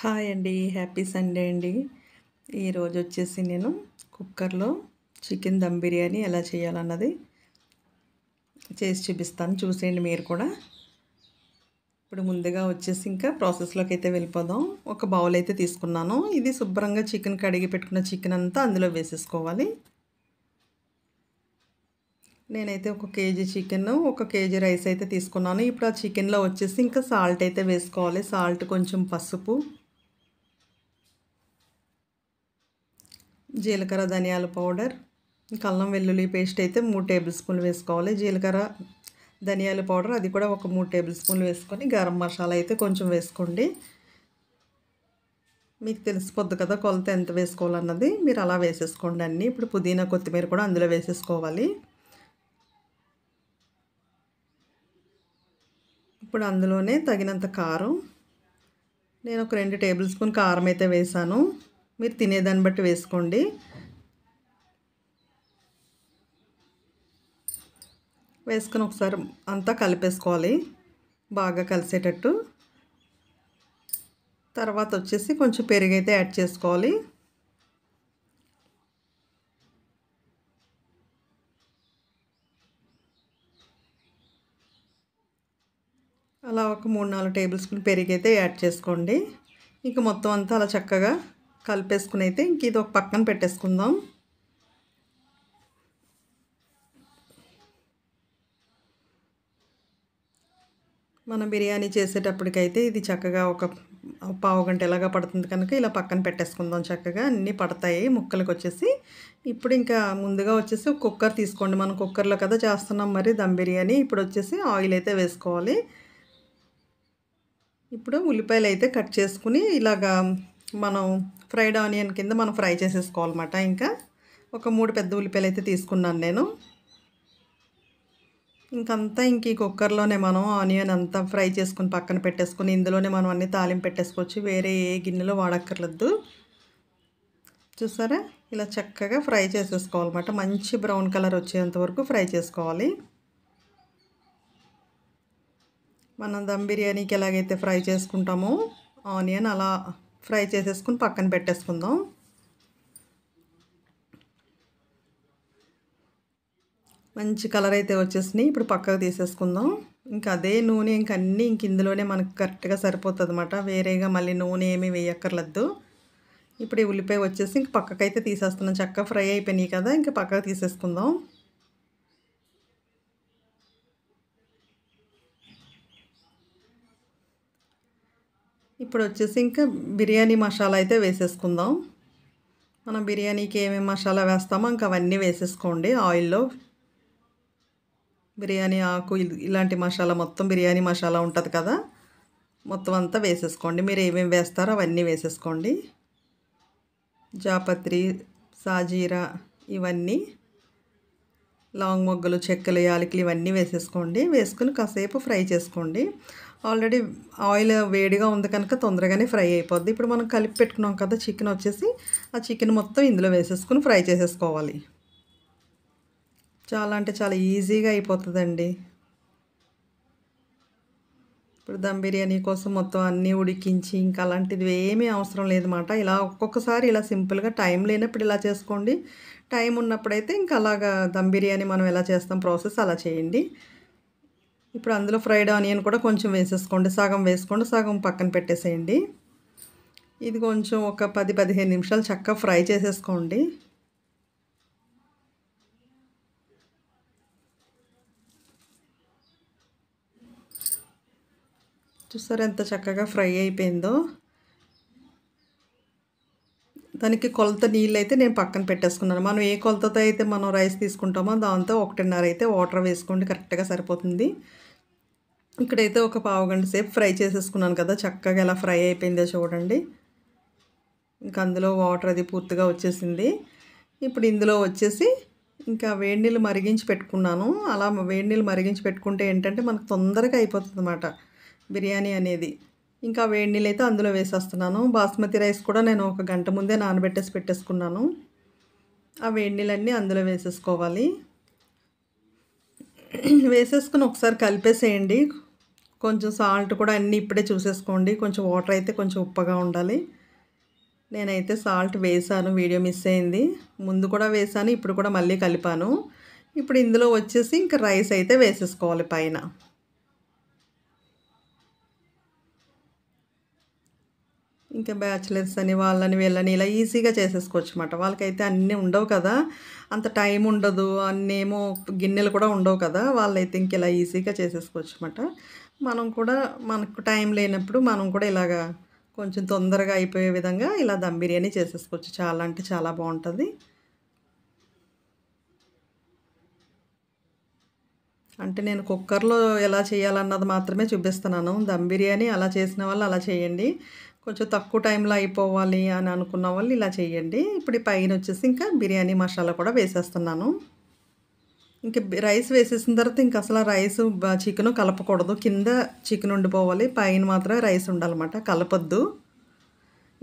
hi అండి happy Sunday అండి ఈరోజు వచ్చేసి నేను కుక్కర్లో చికెన్ దమ్ బిర్యానీ ఎలా చేయాలన్నది చేసి చూపిస్తాను చూసేయండి మీరు కూడా ఇప్పుడు ముందుగా వచ్చేసి ఇంకా ప్రాసెస్లోకి అయితే వెళ్ళిపోదాం ఒక బౌల్ అయితే తీసుకున్నాను ఇది శుభ్రంగా చికెన్ కడిగి పెట్టుకున్న చికెన్ అంతా అందులో వేసేసుకోవాలి నేనైతే ఒక కేజీ చికెన్ ఒక కేజీ రైస్ అయితే తీసుకున్నాను ఇప్పుడు ఆ చికెన్లో వచ్చేసి ఇంకా సాల్ట్ అయితే వేసుకోవాలి సాల్ట్ కొంచెం పసుపు జీలకర్ర ధనియాల పౌడర్ కల్లం వెల్లుల్లి పేస్ట్ అయితే మూడు టేబుల్ స్పూన్లు వేసుకోవాలి జీలకర్ర ధనియాల పౌడర్ అది కూడా ఒక మూడు టేబుల్ స్పూన్లు వేసుకొని గరం మసాలా అయితే కొంచెం వేసుకోండి మీకు తెలిసిపోద్ది కదా కొలత ఎంత వేసుకోవాలన్నది మీరు అలా వేసేసుకోండి అన్ని ఇప్పుడు పుదీనా కొత్తిమీర కూడా అందులో వేసేసుకోవాలి ఇప్పుడు అందులోనే తగినంత కారం నేను ఒక రెండు టేబుల్ స్పూన్ కారం అయితే వేసాను మీరు తినేదాన్ని బట్టి వేసుకోండి వేసుకొని ఒకసారి అంతా కలిపేసుకోవాలి బాగా కలిసేటట్టు తర్వాత వచ్చేసి కొంచెం పెరుగైతే యాడ్ చేసుకోవాలి అలా ఒక మూడు నాలుగు టేబుల్ స్పూన్ పెరుగైతే యాడ్ చేసుకోండి ఇంక మొత్తం అంతా అలా చక్కగా కలిపేసుకుని అయితే ఇంక ఇది ఒక పక్కన పెట్టేసుకుందాం మనం బిర్యానీ చేసేటప్పటికైతే ఇది చక్కగా ఒక పావు గంట ఎలాగా పడుతుంది కనుక ఇలా పక్కన పెట్టేసుకుందాం చక్కగా అన్నీ పడతాయి ముక్కలకు వచ్చేసి ఇప్పుడు ఇంకా ముందుగా వచ్చేసి కుక్కర్ తీసుకోండి మనం కుక్కర్లో కదా చేస్తున్నాం మరి దమ్ బిర్యానీ ఇప్పుడు వచ్చేసి ఆయిల్ అయితే వేసుకోవాలి ఇప్పుడు ఉల్లిపాయలు అయితే కట్ చేసుకుని ఇలాగా మనం ఫ్రైడ్ ఆనియన్ కింద మనం ఫ్రై చేసేసుకోవాలన్నమాట ఇంకా ఒక మూడు పెద్ద ఉల్లిపాయలు అయితే తీసుకున్నాను నేను ఇంకంతా ఇంక ఈ కుక్కర్లోనే మనం ఆనియన్ అంతా ఫ్రై చేసుకుని పక్కన పెట్టేసుకుని ఇందులోనే మనం అన్నీ తాలింపు పెట్టేసుకోవచ్చు వేరే ఏ గిన్నెలో వాడక్కర్లేదు చూసారా ఇలా చక్కగా ఫ్రై చేసేసుకోవాలన్నమాట మంచి బ్రౌన్ కలర్ వచ్చేంత వరకు ఫ్రై చేసుకోవాలి మనం దమ్ బిర్యానీకి ఎలాగైతే ఫ్రై చేసుకుంటామో ఆనియన్ అలా ఫ్రై చేసేసుకుని పక్కన పెట్టేసుకుందాం మంచి కలర్ అయితే వచ్చేసినాయి ఇప్పుడు పక్కకు తీసేసుకుందాం ఇంకా అదే నూనె ఇంక అన్నీ ఇంక ఇందులోనే మనకు కరెక్ట్గా సరిపోతుంది అనమాట వేరేగా మళ్ళీ నూనె ఏమీ వేయక్కర్లేదు ఇప్పుడు ఈ ఉల్లిపాయ వచ్చేసి ఇంక పక్కకైతే తీసేస్తున్నాం చక్క ఫ్రై అయిపోయినాయి కదా ఇంక పక్కకు తీసేసుకుందాం ఇప్పుడు వచ్చేసి ఇంకా బిర్యానీ మసాలా అయితే వేసేసుకుందాం మనం బిర్యానీకి ఏమేమి మసాలా వేస్తామో ఇంకా అవన్నీ వేసేసుకోండి ఆయిల్లో బిర్యానీ ఆకు ఇలాంటి మసాలా మొత్తం బిర్యానీ మసాలా ఉంటుంది కదా మొత్తం అంతా వేసేసుకోండి మీరు ఏమేమి వేస్తారో అవన్నీ వేసేసుకోండి జాపత్రి సాజీరా ఇవన్నీ లాంగ్ మొగ్గలు చెక్కలు యాలకులు ఇవన్నీ వేసేసుకోండి వేసుకుని కాసేపు ఫ్రై చేసుకోండి ఆల్రెడీ ఆయిల్ వేడిగా ఉంది కనుక తొందరగానే ఫ్రై అయిపోద్ది ఇప్పుడు మనం కలిపి పెట్టుకున్నాం కదా చికెన్ వచ్చేసి ఆ చికెన్ మొత్తం ఇందులో వేసేసుకుని ఫ్రై చేసేసుకోవాలి చాలా అంటే చాలా ఈజీగా అయిపోతుందండి ఇప్పుడు దమ్ బిర్యానీ కోసం మొత్తం అన్నీ ఉడికించి ఇంకా అలాంటిది ఏమీ అవసరం లేదన్నమాట ఇలా ఒక్కొక్కసారి ఇలా సింపుల్గా టైం లేనప్పుడు ఇలా చేసుకోండి టైం ఉన్నప్పుడైతే ఇంకా అలాగా దమ్ బిర్యానీ మనం ఎలా చేస్తాం ప్రాసెస్ అలా చేయండి ఇప్పుడు అందులో ఫ్రైడ్ ఆనియన్ కూడా కొంచెం వేసేసుకోండి సగం వేసుకోండి సగం పక్కన పెట్టేసేయండి ఇది కొంచెం ఒక పది పదిహేను నిమిషాలు చక్కగా ఫ్రై చేసేసుకోండి చూస్తారు ఎంత చక్కగా ఫ్రై అయిపోయిందో దానికి కొలత నీళ్ళు అయితే నేను పక్కన పెట్టేసుకున్నాను మనం ఏ కొలతతో అయితే మనం రైస్ తీసుకుంటామో దాంతో ఒకటిన్నర అయితే వాటర్ వేసుకోండి కరెక్ట్గా సరిపోతుంది ఇక్కడైతే ఒక పావు గంట సేపు ఫ్రై చేసేసుకున్నాను కదా చక్కగా ఎలా ఫ్రై అయిపోయిందో చూడండి ఇంకా అందులో వాటర్ అది పూర్తిగా వచ్చేసింది ఇప్పుడు ఇందులో వచ్చేసి ఇంకా వేడి నీళ్ళు మరిగించి పెట్టుకున్నాను అలా వేడి నీళ్ళు మరిగించి పెట్టుకుంటే ఏంటంటే మనకు తొందరగా అయిపోతుంది అన్నమాట బిర్యానీ అనేది ఇంకా వేడి నీళ్ళు అయితే అందులో వేసేస్తున్నాను బాస్మతి రైస్ కూడా నేను ఒక గంట ముందే నానబెట్టేసి పెట్టేసుకున్నాను ఆ వేడి నీళ్ళన్నీ అందులో వేసేసుకోవాలి వేసేసుకుని ఒకసారి కలిపేసేయండి కొంచెం సాల్ట్ కూడా అన్నీ ఇప్పుడే చూసేసుకోండి కొంచెం వాటర్ అయితే కొంచెం ఉప్పగా ఉండాలి నేనైతే సాల్ట్ వేసాను వీడియో మిస్ అయింది ముందు కూడా వేసాను ఇప్పుడు కూడా మళ్ళీ కలిపాను ఇప్పుడు ఇందులో వచ్చేసి ఇంకా రైస్ అయితే వేసేసుకోవాలి పైన ఇంకా బ్యాచిలర్స్ అని వాళ్ళని వీళ్ళని ఇలా ఈజీగా చేసేసుకోవచ్చు అనమాట వాళ్ళకైతే అన్నీ ఉండవు కదా అంత టైం ఉండదు అన్నేమో గిన్నెలు కూడా ఉండవు కదా వాళ్ళైతే ఇంక ఇలా ఈజీగా చేసేసుకోవచ్చు అనమాట మనం కూడా మనకు టైం లేనప్పుడు మనం కూడా ఇలాగా కొంచెం తొందరగా అయిపోయే విధంగా ఇలా దమ్ బిర్యానీ చేసేసుకోవచ్చు చాలా అంటే చాలా బాగుంటుంది అంటే నేను కుక్కర్లో ఎలా చేయాలన్నది మాత్రమే చూపిస్తున్నాను దమ్ బిర్యానీ అలా చేసిన వాళ్ళు అలా చేయండి కొంచెం తక్కువ టైంలో అయిపోవాలి అని అనుకున్న వాళ్ళు ఇలా చేయండి ఇప్పుడు పైన వచ్చేసి ఇంకా బిర్యానీ మసాలా కూడా వేసేస్తున్నాను ఇంకా రైస్ వేసేసిన తర్వాత ఇంకా అసలు రైస్ చికెన్ కలపకూడదు కింద చికెన్ ఉండిపోవాలి పైన మాత్రమే రైస్ ఉండాలన్నమాట కలపద్దు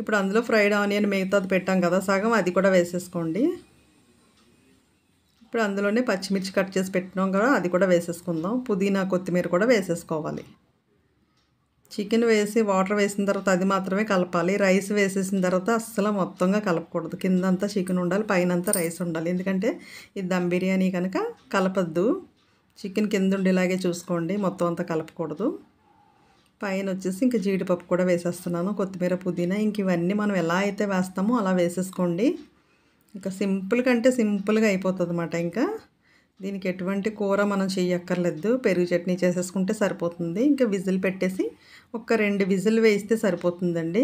ఇప్పుడు అందులో ఫ్రైడ్ ఆనియన్ మిగతాది పెట్టాం కదా సగం అది కూడా వేసేసుకోండి ఇప్పుడు అందులోనే పచ్చిమిర్చి కట్ చేసి పెట్టినాం కదా అది కూడా వేసేసుకుందాం పుదీనా కొత్తిమీర కూడా వేసేసుకోవాలి చికెన్ వేసి వాటర్ వేసిన తర్వాత అది మాత్రమే కలపాలి రైస్ వేసేసిన తర్వాత అస్సలు మొత్తంగా కలపకూడదు కిందంతా చికెన్ ఉండాలి పైన అంతా రైస్ ఉండాలి ఎందుకంటే ఇది దమ్ బిర్యానీ కనుక కలపద్దు చికెన్ కింద ఉండేలాగే చూసుకోండి మొత్తం అంతా కలపకూడదు పైన వచ్చేసి ఇంకా జీడిపప్పు కూడా వేసేస్తున్నాను కొత్తిమీర పుదీనా ఇంక ఇవన్నీ మనం ఎలా అయితే వేస్తామో అలా వేసేసుకోండి ఇంకా సింపుల్ కంటే సింపుల్గా అయిపోతుంది అన్నమాట ఇంకా దీనికి ఎటువంటి కూర మనం చేయక్కర్లేదు పెరుగు చట్నీ చేసేసుకుంటే సరిపోతుంది ఇంకా విజిల్ పెట్టేసి ఒక రెండు విజిల్ వేయిస్తే సరిపోతుందండి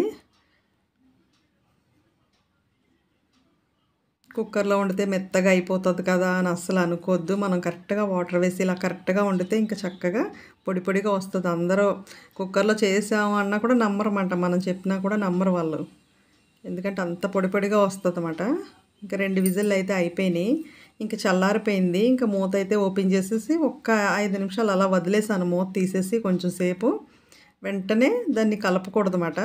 కుక్కర్లో వండితే మెత్తగా అయిపోతుంది కదా అని అస్సలు అనుకోవద్దు మనం కరెక్ట్గా వాటర్ వేసి ఇలా కరెక్ట్గా వండితే ఇంకా చక్కగా పొడి పొడిగా వస్తుంది అందరూ కుక్కర్లో చేసాము అన్నా కూడా నమ్మరమాట మనం చెప్పినా కూడా నమ్మరు వాళ్ళు ఎందుకంటే అంత పొడి పొడిగా వస్తుంది అన్నమాట ఇంకా రెండు విజిల్ అయితే అయిపోయినాయి ఇంకా చల్లారిపోయింది ఇంకా మూత అయితే ఓపెన్ చేసేసి ఒక్క ఐదు నిమిషాలు అలా వదిలేసాను మూత తీసేసి కొంచెం సేపు వెంటనే దాన్ని కలపకూడదన్నమాట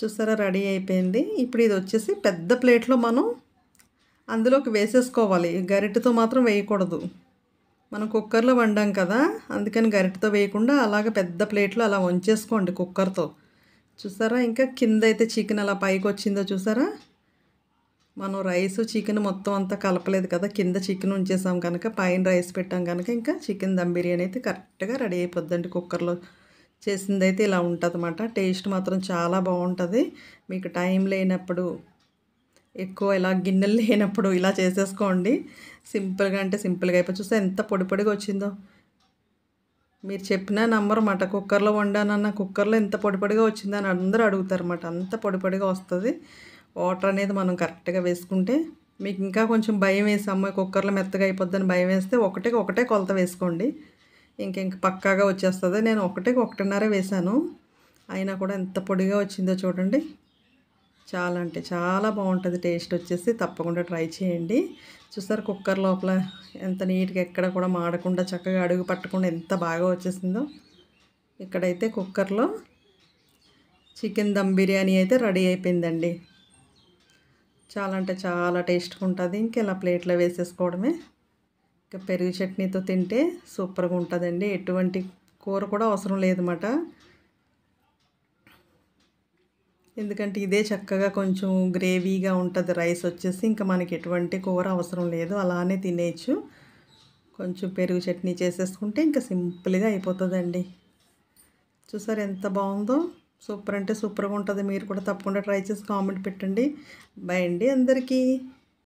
చూసారా రెడీ అయిపోయింది ఇప్పుడు ఇది వచ్చేసి పెద్ద ప్లేట్లో మనం అందులోకి వేసేసుకోవాలి గరిటెతో మాత్రం వేయకూడదు మనం కుక్కర్లో వండాం కదా అందుకని గరిటెతో వేయకుండా అలాగ పెద్ద ప్లేట్లో అలా వంచేసుకోండి కుక్కర్తో చూసారా ఇంకా కింద అయితే చికెన్ అలా పైకి వచ్చిందో చూసారా మనం రైస్ చికెన్ మొత్తం అంతా కలపలేదు కదా కింద చికెన్ ఉంచేసాం కనుక పైన రైస్ పెట్టాం కనుక ఇంకా చికెన్ దమ్ బిర్యానీ అయితే కరెక్ట్గా రెడీ అయిపోద్దండి కుక్కర్లో చేసింది అయితే ఇలా అన్నమాట టేస్ట్ మాత్రం చాలా బాగుంటుంది మీకు టైం లేనప్పుడు ఎక్కువ ఇలా గిన్నెలు లేనప్పుడు ఇలా చేసేసుకోండి సింపుల్గా అంటే సింపుల్గా అయిపోయి చూస్తే ఎంత పొడి పొడిగా వచ్చిందో మీరు చెప్పిన నంబర్ అన్నమాట కుక్కర్లో వండానన్న కుక్కర్లో ఎంత పొడి పొడిగా వచ్చిందని అందరూ అడుగుతారు అన్నమాట అంత పొడి పొడిగా వస్తుంది వాటర్ అనేది మనం కరెక్ట్గా వేసుకుంటే మీకు ఇంకా కొంచెం భయం వేసి అమ్మాయి కుక్కర్లో మెత్తగా అయిపోద్దని భయం వేస్తే ఒకటికి ఒకటే కొలత వేసుకోండి ఇంక ఇంక పక్కాగా వచ్చేస్తుంది నేను ఒకటికి ఒకటిన్నర వేశాను అయినా కూడా ఎంత పొడిగా వచ్చిందో చూడండి చాలా అంటే చాలా బాగుంటుంది టేస్ట్ వచ్చేసి తప్పకుండా ట్రై చేయండి చూసారు కుక్కర్ లోపల ఎంత నీట్గా ఎక్కడ కూడా మాడకుండా చక్కగా అడుగు పట్టకుండా ఎంత బాగా వచ్చేసిందో ఇక్కడైతే కుక్కర్లో చికెన్ దమ్ బిర్యానీ అయితే రెడీ అయిపోయిందండి చాలా అంటే చాలా టేస్ట్గా ఉంటుంది ఇంకెలా ప్లేట్లో వేసేసుకోవడమే ఇంకా పెరుగు చట్నీతో తింటే సూపర్గా ఉంటుందండి ఎటువంటి కూర కూడా అవసరం లేదన్నమాట ఎందుకంటే ఇదే చక్కగా కొంచెం గ్రేవీగా ఉంటుంది రైస్ వచ్చేసి ఇంకా మనకి ఎటువంటి కూర అవసరం లేదు అలానే తినేయచ్చు కొంచెం పెరుగు చట్నీ చేసేసుకుంటే ఇంకా సింపుల్గా అయిపోతుందండి చూసారు ఎంత బాగుందో సూపర్ అంటే సూపర్గా ఉంటుంది మీరు కూడా తప్పకుండా ట్రై చేసి కామెంట్ పెట్టండి బాయ్ అండి అందరికీ